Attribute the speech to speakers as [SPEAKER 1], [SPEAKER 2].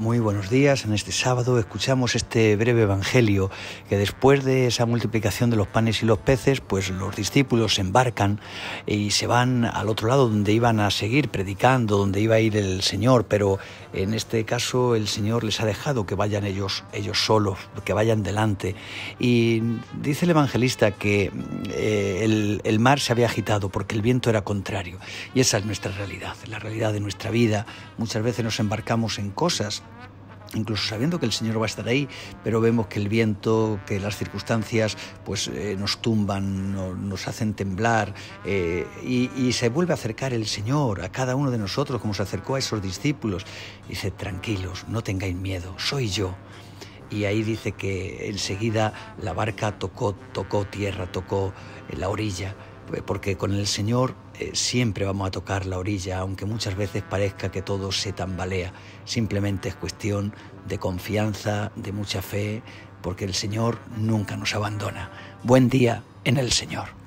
[SPEAKER 1] Muy buenos días. En este sábado escuchamos este breve evangelio que después de esa multiplicación de los panes y los peces, pues los discípulos se embarcan y se van al otro lado donde iban a seguir predicando, donde iba a ir el Señor, pero en este caso el Señor les ha dejado que vayan ellos ellos solos, que vayan delante. Y dice el evangelista que eh, el, mar se había agitado porque el viento era contrario. Y esa es nuestra realidad, la realidad de nuestra vida. Muchas veces nos embarcamos en cosas. Incluso sabiendo que el Señor va a estar ahí, pero vemos que el viento, que las circunstancias, pues eh, nos tumban, nos hacen temblar, eh, y, y se vuelve a acercar el Señor a cada uno de nosotros, como se acercó a esos discípulos. Dice, tranquilos, no tengáis miedo, soy yo y ahí dice que enseguida la barca tocó, tocó tierra, tocó eh, la orilla, eh, porque con el Señor eh, siempre vamos a tocar la orilla, aunque muchas veces parezca que todo se tambalea, simplemente es cuestión de confianza, de mucha fe, porque el Señor nunca nos abandona. Buen día en el Señor.